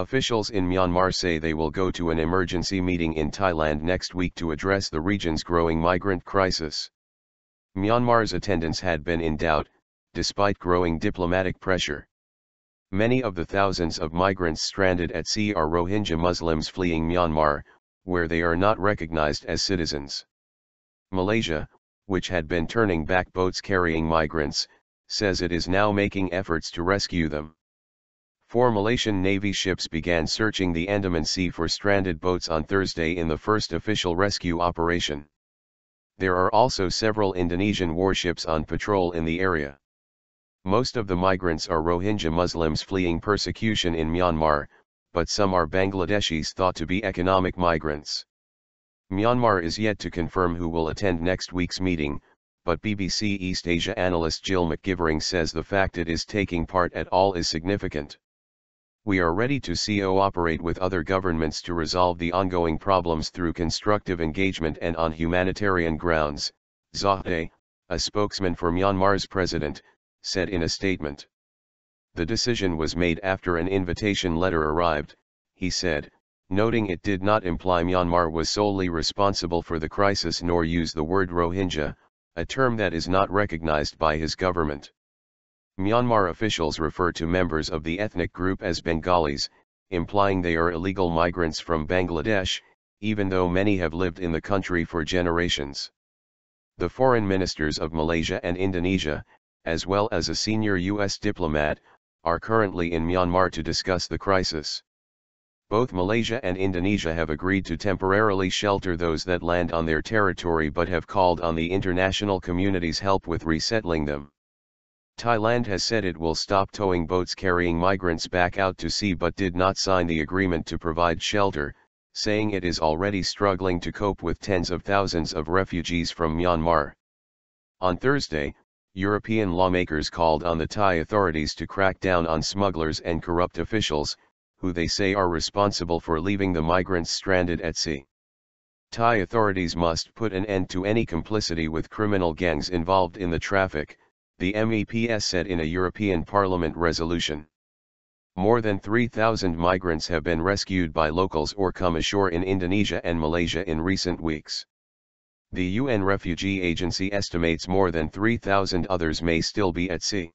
Officials in Myanmar say they will go to an emergency meeting in Thailand next week to address the region's growing migrant crisis. Myanmar's attendance had been in doubt, despite growing diplomatic pressure. Many of the thousands of migrants stranded at sea are Rohingya Muslims fleeing Myanmar, where they are not recognized as citizens. Malaysia, which had been turning back boats carrying migrants, says it is now making efforts to rescue them. Four Malaysian Navy ships began searching the Andaman Sea for stranded boats on Thursday in the first official rescue operation. There are also several Indonesian warships on patrol in the area. Most of the migrants are Rohingya Muslims fleeing persecution in Myanmar, but some are Bangladeshis thought to be economic migrants. Myanmar is yet to confirm who will attend next week's meeting, but BBC East Asia analyst Jill McGivering says the fact it is taking part at all is significant we are ready to cooperate with other governments to resolve the ongoing problems through constructive engagement and on humanitarian grounds, Zahdeh, a spokesman for Myanmar's president, said in a statement. The decision was made after an invitation letter arrived, he said, noting it did not imply Myanmar was solely responsible for the crisis nor use the word Rohingya, a term that is not recognized by his government. Myanmar officials refer to members of the ethnic group as Bengalis, implying they are illegal migrants from Bangladesh, even though many have lived in the country for generations. The foreign ministers of Malaysia and Indonesia, as well as a senior U.S. diplomat, are currently in Myanmar to discuss the crisis. Both Malaysia and Indonesia have agreed to temporarily shelter those that land on their territory but have called on the international community's help with resettling them. Thailand has said it will stop towing boats carrying migrants back out to sea but did not sign the agreement to provide shelter, saying it is already struggling to cope with tens of thousands of refugees from Myanmar. On Thursday, European lawmakers called on the Thai authorities to crack down on smugglers and corrupt officials, who they say are responsible for leaving the migrants stranded at sea. Thai authorities must put an end to any complicity with criminal gangs involved in the traffic, the MEPS said in a European Parliament resolution. More than 3,000 migrants have been rescued by locals or come ashore in Indonesia and Malaysia in recent weeks. The UN Refugee Agency estimates more than 3,000 others may still be at sea.